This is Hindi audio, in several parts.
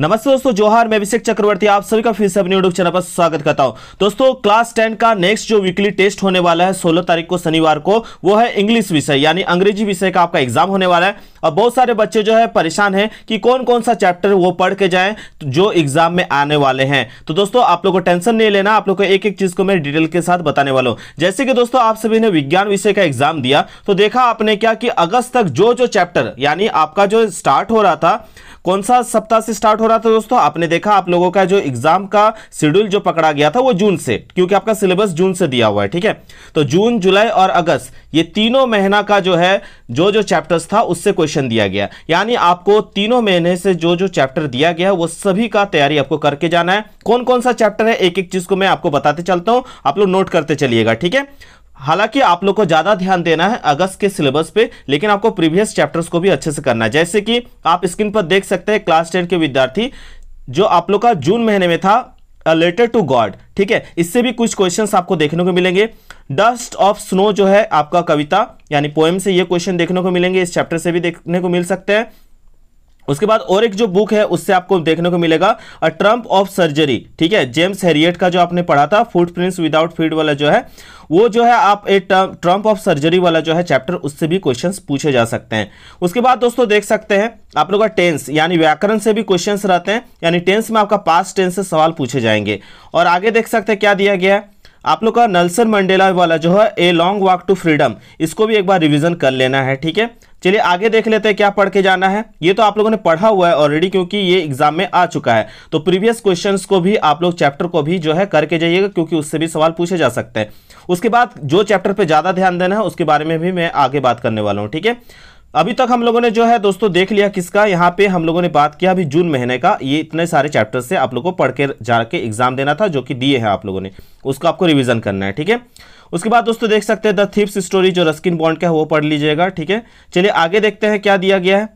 नमस्ते दोस्तों जोहार मैं अभिषेक चक्रवर्ती आप सभी का फिर से अपने यूट्यूब चैनल पर स्वागत करता हूं दोस्तों क्लास टेन का नेक्स्ट जो वीकली टेस्ट होने वाला है 16 तारीख को शनिवार को वो है इंग्लिश विषय यानी अंग्रेजी विषय का आपका एग्जाम होने वाला है अब बहुत सारे बच्चे जो है परेशान हैं कि कौन कौन सा चैप्टर वो पढ़ के जाएं जो एग्जाम में आने वाले हैं तो दोस्तों आप लोग को टेंशन नहीं लेना आप लोग को एक एक चीज को मैं डिटेल के साथ बताने वाला हूँ जैसे कि दोस्तों आप सभी ने विज्ञान विषय का एग्जाम दिया तो देखा आपने क्या कि अगस्त तक जो जो चैप्टर यानी आपका जो स्टार्ट हो रहा था कौन सा सप्ताह से स्टार्ट हो रहा था दोस्तों आपने देखा आप लोगों का जो एग्जाम का शेड्यूल जो पकड़ा गया था वो जून से क्योंकि आपका सिलेबस जून से दिया हुआ है ठीक है तो जून जुलाई और अगस्त ये तीनों महीना का जो है जो जो चैप्टर्स था उससे क्वेश्चन क्वेश्चन दिया गया यानी आपको तीनों महीने से जो जो चैप्टर दिया गया वो सभी का तैयारी आपको करके जाना है कौन कौन सा चैप्टर है एक एक चीज को मैं आपको बताते चलता हूं आप लोग नोट करते चलिएगा ठीक है हालांकि आप लोग को ज़्यादा ध्यान देना है अगस्त के सिलेबस पे लेकिन आपको प्रीवियस चैप्टर्स को भी अच्छे से करना है जैसे कि आप स्क्रीन पर देख सकते हैं क्लास टेन के विद्यार्थी जो आप लोग का जून महीने में था लेटर टू गॉड ठीक है इससे भी कुछ क्वेश्चंस आपको देखने को मिलेंगे डस्ट ऑफ स्नो जो है आपका कविता यानी पोएम से ये क्वेश्चन देखने को मिलेंगे इस चैप्टर से भी देखने को मिल सकते हैं उसके बाद और एक जो बुक है उससे आपको देखने को मिलेगा अ ट्रम्प ऑफ सर्जरी ठीक है जेम्स हेरियट का जो आपने पढ़ा था प्रिंस विदाउट फीड वाला जो है वो जो है आप ए ट्रम्प ऑफ सर्जरी वाला जो है चैप्टर उससे भी क्वेश्चंस पूछे जा सकते हैं उसके बाद दोस्तों देख सकते हैं आप लोग का टेंस यानी व्याकरण से भी क्वेश्चन रहते हैं यानी टेंस में आपका पास टेंस से सवाल पूछे जाएंगे और आगे देख सकते हैं क्या दिया गया है आप लोग का नल्सन मंडेला वाला जो है a long walk to freedom इसको भी एक बार रिविजन कर लेना है ठीक है चलिए आगे देख लेते हैं क्या पढ़ के जाना है ये तो आप लोगों ने पढ़ा हुआ है ऑलरेडी क्योंकि ये एग्जाम में आ चुका है तो प्रीवियस क्वेश्चन को भी आप लोग चैप्टर को भी जो है करके जाइएगा क्योंकि उससे भी सवाल पूछे जा सकते हैं उसके बाद जो चैप्टर पर ज़्यादा ध्यान देना है उसके बारे में भी मैं आगे बात करने वाला हूँ ठीक है अभी तक हम लोगों ने जो है दोस्तों देख लिया किसका यहाँ पे हम लोगों ने बात किया अभी जून महीने का ये इतने सारे चैप्टर से आप लोगों को पढ़ के जाके एग्जाम देना था जो कि दिए हैं आप लोगों ने उसको आपको रिविजन करना है ठीक है उसके बाद दोस्तों देख सकते हैं द थिप्स स्टोरी जो रस्किन बॉन्ड का है वो पढ़ लीजिएगा ठीक है चलिए आगे देखते हैं क्या दिया गया है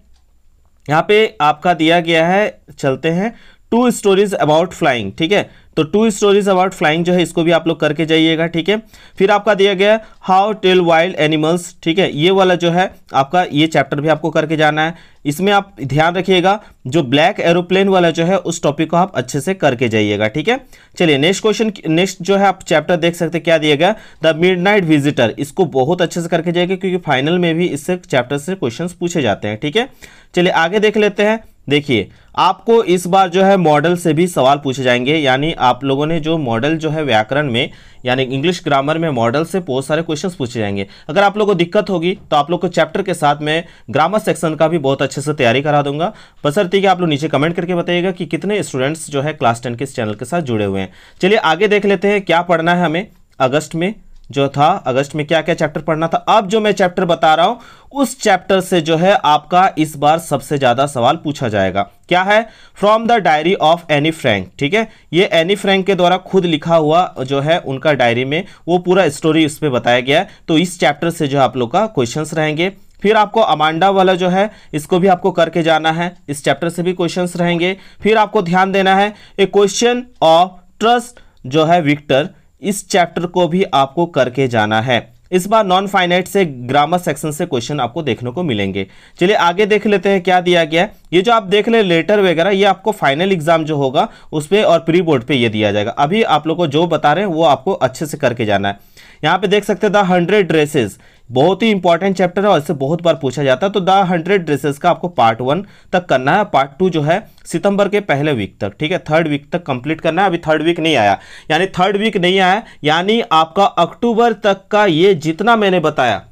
यहाँ पे आपका दिया गया है चलते हैं टू स्टोरीज अबाउट फ्लाइंग ठीक है तो टू स्टोरीज अबाउट फ्लाइंग जो है इसको भी आप लोग करके जाइएगा ठीक है फिर आपका दिया गया हाउ टेल वाइल्ड एनिमल्स ठीक है ये वाला जो है आपका ये चैप्टर भी आपको करके जाना है इसमें आप ध्यान रखिएगा जो ब्लैक एरोप्लेन वाला जो है उस टॉपिक को आप अच्छे से करके जाइएगा ठीक है चलिए नेक्स्ट क्वेश्चन नेक्स्ट जो है आप चैप्टर देख सकते क्या दिया गया द नाइट विजिटर इसको बहुत अच्छे से करके जाइएगा क्योंकि फाइनल में भी इससे चैप्टर से क्वेश्चन पूछे जाते हैं ठीक है चलिए आगे देख लेते हैं देखिए आपको इस बार जो है मॉडल से भी सवाल पूछे जाएंगे यानी आप लोगों ने जो मॉडल जो है व्याकरण में यानी इंग्लिश ग्रामर में मॉडल से बहुत सारे क्वेश्चंस पूछे जाएंगे अगर आप लोगों को दिक्कत होगी तो आप लोग को चैप्टर के साथ में ग्रामर सेक्शन का भी बहुत अच्छे से तैयारी करा दूंगा बसरती कि आप लोग नीचे कमेंट करके बताइएगा कि कितने स्टूडेंट्स जो है क्लास टेन के इस चैनल के साथ जुड़े हुए हैं चलिए आगे देख लेते हैं क्या पढ़ना है हमें अगस्त में जो था अगस्त में क्या क्या चैप्टर पढ़ना था अब जो मैं चैप्टर बता रहा हूं उस चैप्टर से जो है आपका इस बार सबसे ज़्यादा सवाल पूछा जाएगा क्या है from the diary of Anne Frank ठीक है ये एनी फ्रैंक के द्वारा खुद लिखा हुआ जो है उनका डायरी में वो पूरा स्टोरी उस पर बताया गया है तो इस चैप्टर से जो आप लोग का क्वेश्चन रहेंगे फिर आपको अमांडा वाला जो है इसको भी आपको करके जाना है इस चैप्टर से भी क्वेश्चंस रहेंगे फिर आपको ध्यान देना है ए क्वेश्चन ऑफ ट्रस्ट जो है विक्टर इस चैप्टर को भी आपको करके जाना है इस बार नॉन फाइनाइट से ग्रामर सेक्शन से क्वेश्चन आपको देखने को मिलेंगे चलिए आगे देख लेते हैं क्या दिया गया है ये जो आप देख ले लेटर वगैरह ये आपको फाइनल एग्जाम जो होगा उस पर और प्री बोर्ड पे ये दिया जाएगा अभी आप लोग को जो बता रहे हैं वो आपको अच्छे से करके जाना है यहाँ पे देख सकते हैं द हंड्रेड ड्रेसेस बहुत ही इंपॉर्टेंट चैप्टर है और इससे बहुत बार पूछा जाता है तो द हंड्रेड ड्रेसेस का आपको पार्ट वन तक करना है पार्ट टू जो है सितंबर के पहले वीक तक ठीक है थर्ड वीक तक कंप्लीट करना है अभी थर्ड वीक नहीं आया यानी थर्ड वीक नहीं आया यानी आपका अक्टूबर तक का ये जितना मैंने बताया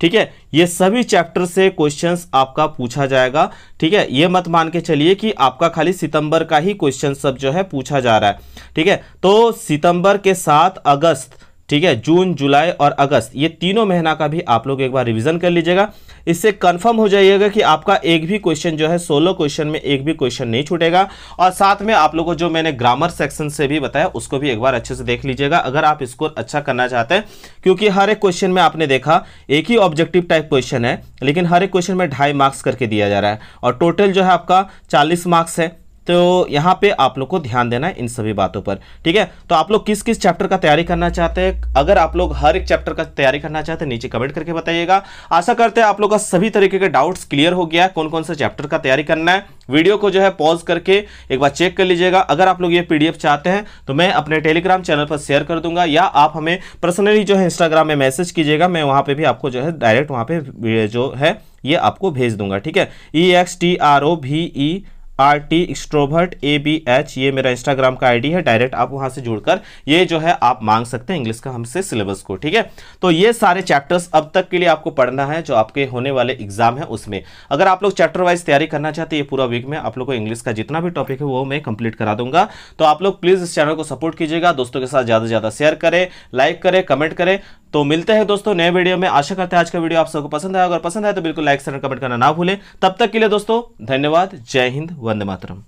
ठीक है ये सभी चैप्टर से क्वेश्चंस आपका पूछा जाएगा ठीक है ये मत मान के चलिए कि आपका खाली सितंबर का ही क्वेश्चन सब जो है पूछा जा रहा है ठीक है तो सितंबर के सात अगस्त ठीक है जून जुलाई और अगस्त ये तीनों महीना का भी आप लोग एक बार रिवीजन कर लीजिएगा इससे कंफर्म हो जाइएगा कि आपका एक भी क्वेश्चन जो है सोलह क्वेश्चन में एक भी क्वेश्चन नहीं छूटेगा और साथ में आप लोगों को जो मैंने ग्रामर सेक्शन से भी बताया उसको भी एक बार अच्छे से देख लीजिएगा अगर आप स्कोर अच्छा करना चाहते हैं क्योंकि हर एक क्वेश्चन में आपने देखा एक ही ऑब्जेक्टिव टाइप क्वेश्चन है लेकिन हर एक क्वेश्चन में ढाई मार्क्स करके दिया जा रहा है और टोटल जो है आपका चालीस मार्क्स है तो यहाँ पे आप लोग को ध्यान देना है इन सभी बातों पर ठीक है तो आप लोग किस किस चैप्टर का तैयारी करना चाहते हैं अगर आप लोग हर एक चैप्टर का तैयारी करना चाहते हैं नीचे कमेंट करके बताइएगा आशा करते हैं आप लोग का सभी तरीके के डाउट्स क्लियर हो गया है कौन कौन सा चैप्टर का तैयारी करना है वीडियो को जो है पॉज करके एक बार चेक कर लीजिएगा अगर आप लोग ये पी चाहते हैं तो मैं अपने टेलीग्राम चैनल पर शेयर कर दूंगा या आप हमें पर्सनली जो है इंस्टाग्राम में मैसेज कीजिएगा मैं वहाँ पर भी आपको जो है डायरेक्ट वहाँ पे जो है ये आपको भेज दूंगा ठीक है E X T R O V E R T स्ट्रोभर्ट ए बी एच ये मेरा इंस्टाग्राम का आईडी है डायरेक्ट आप वहां से जुड़कर ये जो है आप मांग सकते हैं इंग्लिश का हमसे सिलेबस को ठीक है तो ये सारे चैप्टर्स अब तक के लिए आपको पढ़ना है जो आपके होने वाले एग्जाम है उसमें अगर आप लोग चैप्टर वाइज तैयारी करना चाहते हैं ये पूरा वीक में आप लोग को इंग्लिश का जितना भी टॉपिक है वो मैं कंप्लीट करा दूंगा तो आप लोग प्लीज़ इस चैनल को सपोर्ट कीजिएगा दोस्तों के साथ ज़्यादा से ज़्यादा शेयर करें लाइक करें कमेंट करें तो मिलते हैं दोस्तों नए वीडियो में आशा करते हैं आज का वीडियो आप सबको पसंद आया अगर पसंद आया तो बिल्कुल लाइक शेयर कमेंट करना ना भूलें तब तक के लिए दोस्तों धन्यवाद जय हिंद वंदे मातरम